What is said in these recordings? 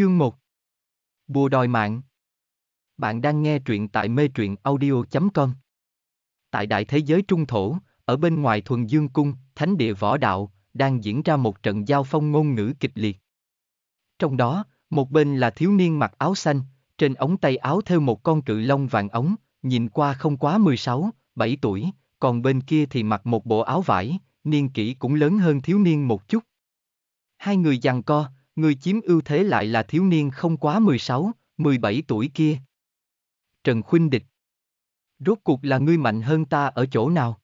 Chương 1 Bùa đòi mạng Bạn đang nghe truyện tại mê truyện audio.com Tại đại thế giới trung thổ, ở bên ngoài thuần dương cung, thánh địa võ đạo, đang diễn ra một trận giao phong ngôn ngữ kịch liệt. Trong đó, một bên là thiếu niên mặc áo xanh, trên ống tay áo thêu một con cự long vàng ống, nhìn qua không quá 16, 7 tuổi, còn bên kia thì mặc một bộ áo vải, niên kỷ cũng lớn hơn thiếu niên một chút. Hai người giằng co, người chiếm ưu thế lại là thiếu niên không quá 16, 17 tuổi kia. Trần Khuynh Địch Rốt cuộc là ngươi mạnh hơn ta ở chỗ nào?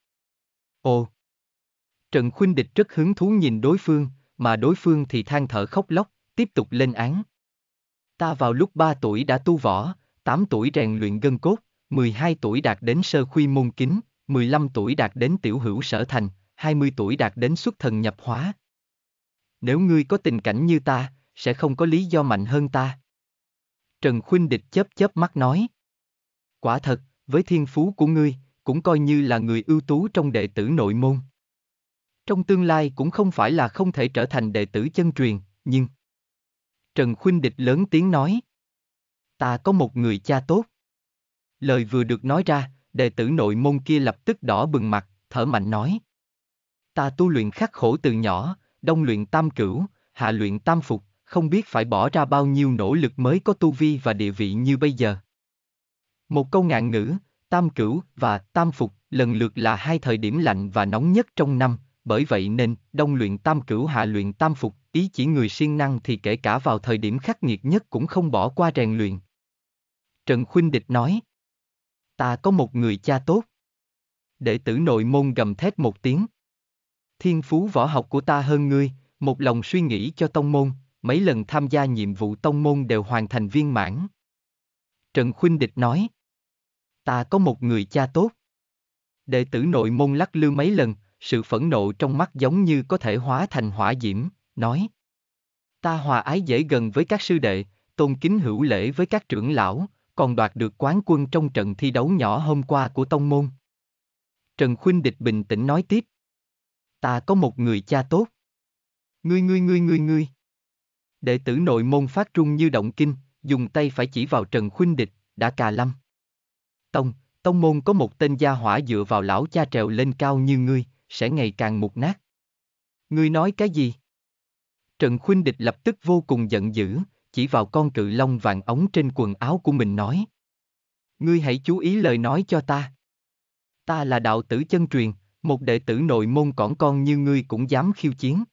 Ồ! Trần Khuynh Địch rất hứng thú nhìn đối phương, mà đối phương thì than thở khóc lóc, tiếp tục lên án. Ta vào lúc 3 tuổi đã tu võ, 8 tuổi rèn luyện gân cốt, 12 tuổi đạt đến sơ khuy môn kính, 15 tuổi đạt đến tiểu hữu sở thành, 20 tuổi đạt đến xuất thần nhập hóa, nếu ngươi có tình cảnh như ta, sẽ không có lý do mạnh hơn ta. Trần Khuyên Địch chớp chớp mắt nói. Quả thật, với thiên phú của ngươi, cũng coi như là người ưu tú trong đệ tử nội môn. Trong tương lai cũng không phải là không thể trở thành đệ tử chân truyền, nhưng... Trần Khuynh Địch lớn tiếng nói. Ta có một người cha tốt. Lời vừa được nói ra, đệ tử nội môn kia lập tức đỏ bừng mặt, thở mạnh nói. Ta tu luyện khắc khổ từ nhỏ, đông luyện tam cửu, hạ luyện tam phục, không biết phải bỏ ra bao nhiêu nỗ lực mới có tu vi và địa vị như bây giờ. Một câu ngạn ngữ, tam cửu và tam phục lần lượt là hai thời điểm lạnh và nóng nhất trong năm, bởi vậy nên đông luyện tam cửu hạ luyện tam phục, ý chỉ người siêng năng thì kể cả vào thời điểm khắc nghiệt nhất cũng không bỏ qua rèn luyện. Trần Khuynh Địch nói, ta có một người cha tốt. Đệ tử nội môn gầm thét một tiếng thiên phú võ học của ta hơn ngươi, một lòng suy nghĩ cho tông môn, mấy lần tham gia nhiệm vụ tông môn đều hoàn thành viên mãn. Trần Khuyên Địch nói, ta có một người cha tốt. Đệ tử nội môn lắc lư mấy lần, sự phẫn nộ trong mắt giống như có thể hóa thành hỏa diễm, nói. Ta hòa ái dễ gần với các sư đệ, tôn kính hữu lễ với các trưởng lão, còn đoạt được quán quân trong trận thi đấu nhỏ hôm qua của tông môn. Trần Khuynh Địch bình tĩnh nói tiếp ta có một người cha tốt. Ngươi ngươi ngươi ngươi ngươi. Đệ tử nội môn phát trung như động kinh, dùng tay phải chỉ vào Trần Khuynh Địch, đã cà lâm. Tông, tông môn có một tên gia hỏa dựa vào lão cha trèo lên cao như ngươi, sẽ ngày càng mục nát. Ngươi nói cái gì? Trần Khuynh Địch lập tức vô cùng giận dữ, chỉ vào con cự long vàng ống trên quần áo của mình nói. Ngươi hãy chú ý lời nói cho ta. Ta là đạo tử chân truyền, một đệ tử nội môn cỏn con như ngươi cũng dám khiêu chiến.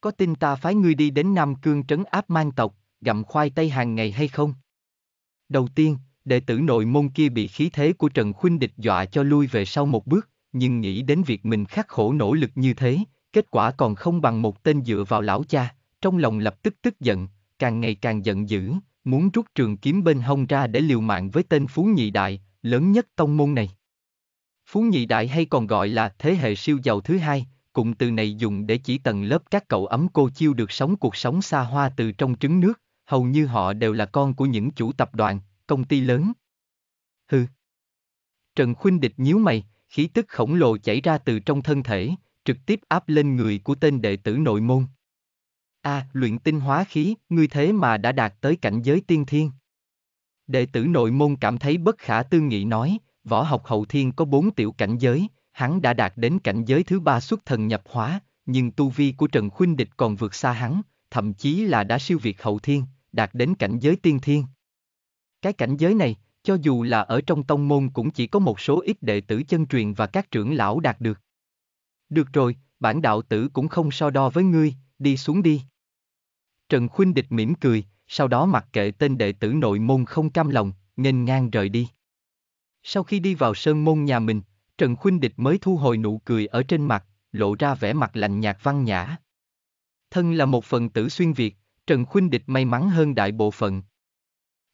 Có tin ta phái ngươi đi đến Nam Cương trấn áp mang tộc, gặm khoai tây hàng ngày hay không? Đầu tiên, đệ tử nội môn kia bị khí thế của Trần Khuynh địch dọa cho lui về sau một bước, nhưng nghĩ đến việc mình khắc khổ nỗ lực như thế, kết quả còn không bằng một tên dựa vào lão cha, trong lòng lập tức tức giận, càng ngày càng giận dữ, muốn rút trường kiếm bên hông ra để liều mạng với tên phú nhị đại, lớn nhất tông môn này. Phú nhị đại hay còn gọi là thế hệ siêu giàu thứ hai, cụm từ này dùng để chỉ tầng lớp các cậu ấm cô chiêu được sống cuộc sống xa hoa từ trong trứng nước, hầu như họ đều là con của những chủ tập đoàn, công ty lớn. Hừ. Trần Khuynh Địch nhíu mày, khí tức khổng lồ chảy ra từ trong thân thể, trực tiếp áp lên người của tên đệ tử nội môn. A, à, luyện tinh hóa khí, ngươi thế mà đã đạt tới cảnh giới tiên thiên. Đệ tử nội môn cảm thấy bất khả tư nghị nói, võ học hậu thiên có bốn tiểu cảnh giới, hắn đã đạt đến cảnh giới thứ ba xuất thần nhập hóa, nhưng tu vi của Trần Khuynh Địch còn vượt xa hắn, thậm chí là đã siêu việt hậu thiên, đạt đến cảnh giới tiên thiên. Cái cảnh giới này, cho dù là ở trong tông môn cũng chỉ có một số ít đệ tử chân truyền và các trưởng lão đạt được. Được rồi, bản đạo tử cũng không so đo với ngươi, đi xuống đi. Trần Khuynh Địch mỉm cười, sau đó mặc kệ tên đệ tử nội môn không cam lòng, nghênh ngang rời đi. Sau khi đi vào sơn môn nhà mình, Trần Khuynh Địch mới thu hồi nụ cười ở trên mặt, lộ ra vẻ mặt lạnh nhạt văn nhã. Thân là một phần tử xuyên Việt, Trần Khuynh Địch may mắn hơn đại bộ phận.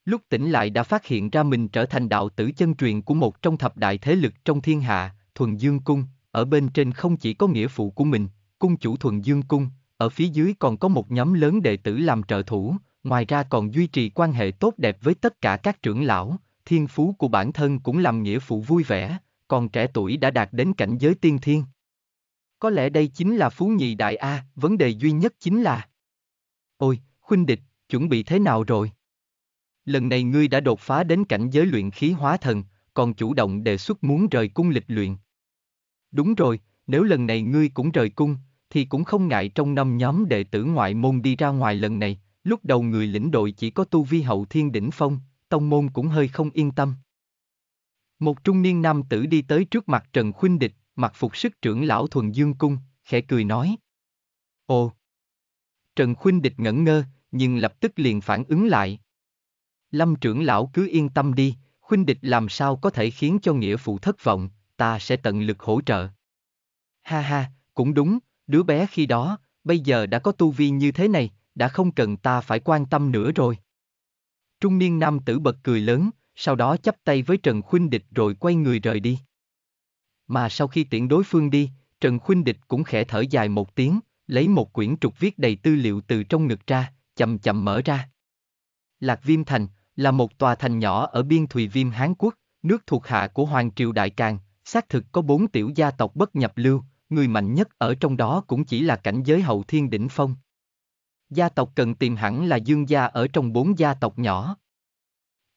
Lúc tỉnh lại đã phát hiện ra mình trở thành đạo tử chân truyền của một trong thập đại thế lực trong thiên hạ, Thuần Dương Cung, ở bên trên không chỉ có nghĩa phụ của mình, cung chủ Thuần Dương Cung, ở phía dưới còn có một nhóm lớn đệ tử làm trợ thủ, ngoài ra còn duy trì quan hệ tốt đẹp với tất cả các trưởng lão, thiên phú của bản thân cũng làm nghĩa phụ vui vẻ, còn trẻ tuổi đã đạt đến cảnh giới tiên thiên. Có lẽ đây chính là phú nhị đại A, vấn đề duy nhất chính là Ôi, khuynh địch, chuẩn bị thế nào rồi? Lần này ngươi đã đột phá đến cảnh giới luyện khí hóa thần, còn chủ động đề xuất muốn rời cung lịch luyện. Đúng rồi, nếu lần này ngươi cũng rời cung, thì cũng không ngại trong năm nhóm đệ tử ngoại môn đi ra ngoài lần này, lúc đầu người lĩnh đội chỉ có tu vi hậu thiên đỉnh phong, tông môn cũng hơi không yên tâm. Một trung niên nam tử đi tới trước mặt Trần Khuynh Địch, mặc phục sức trưởng lão thuần dương cung, khẽ cười nói. Ồ! Trần Khuynh Địch ngẩn ngơ, nhưng lập tức liền phản ứng lại. Lâm trưởng lão cứ yên tâm đi, Khuynh Địch làm sao có thể khiến cho nghĩa phụ thất vọng, ta sẽ tận lực hỗ trợ. Ha ha, cũng đúng, đứa bé khi đó, bây giờ đã có tu vi như thế này, đã không cần ta phải quan tâm nữa rồi. Trung niên nam tử bật cười lớn, sau đó chắp tay với Trần Khuynh Địch rồi quay người rời đi. Mà sau khi tiễn đối phương đi, Trần Khuynh Địch cũng khẽ thở dài một tiếng, lấy một quyển trục viết đầy tư liệu từ trong ngực ra, chậm chậm mở ra. Lạc Viêm Thành là một tòa thành nhỏ ở biên Thùy Viêm Hán Quốc, nước thuộc hạ của Hoàng Triều Đại Càng, xác thực có bốn tiểu gia tộc bất nhập lưu, người mạnh nhất ở trong đó cũng chỉ là cảnh giới hậu thiên đỉnh phong, Gia tộc cần tìm hẳn là Dương gia ở trong bốn gia tộc nhỏ.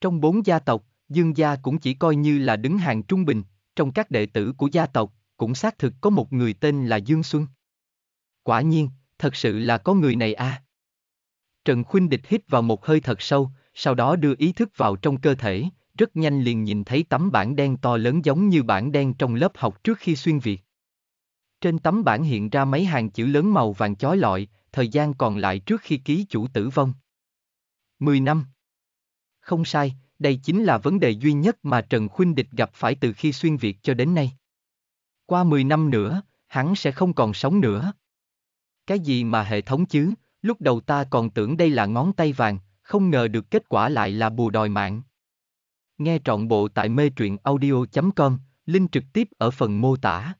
Trong bốn gia tộc, Dương gia cũng chỉ coi như là đứng hàng trung bình, trong các đệ tử của gia tộc, cũng xác thực có một người tên là Dương Xuân. Quả nhiên, thật sự là có người này À. Trần Khuynh Địch hít vào một hơi thật sâu, sau đó đưa ý thức vào trong cơ thể, rất nhanh liền nhìn thấy tấm bảng đen to lớn giống như bảng đen trong lớp học trước khi xuyên việt. Trên tấm bảng hiện ra mấy hàng chữ lớn màu vàng chói lọi, thời gian còn lại trước khi ký chủ tử vong. 10 năm. Không sai, đây chính là vấn đề duy nhất mà Trần Khuynh Địch gặp phải từ khi xuyên Việt cho đến nay. Qua 10 năm nữa, hắn sẽ không còn sống nữa. Cái gì mà hệ thống chứ, lúc đầu ta còn tưởng đây là ngón tay vàng, không ngờ được kết quả lại là bù đòi mạng. Nghe trọn bộ tại mê truyện audio.com, link trực tiếp ở phần mô tả.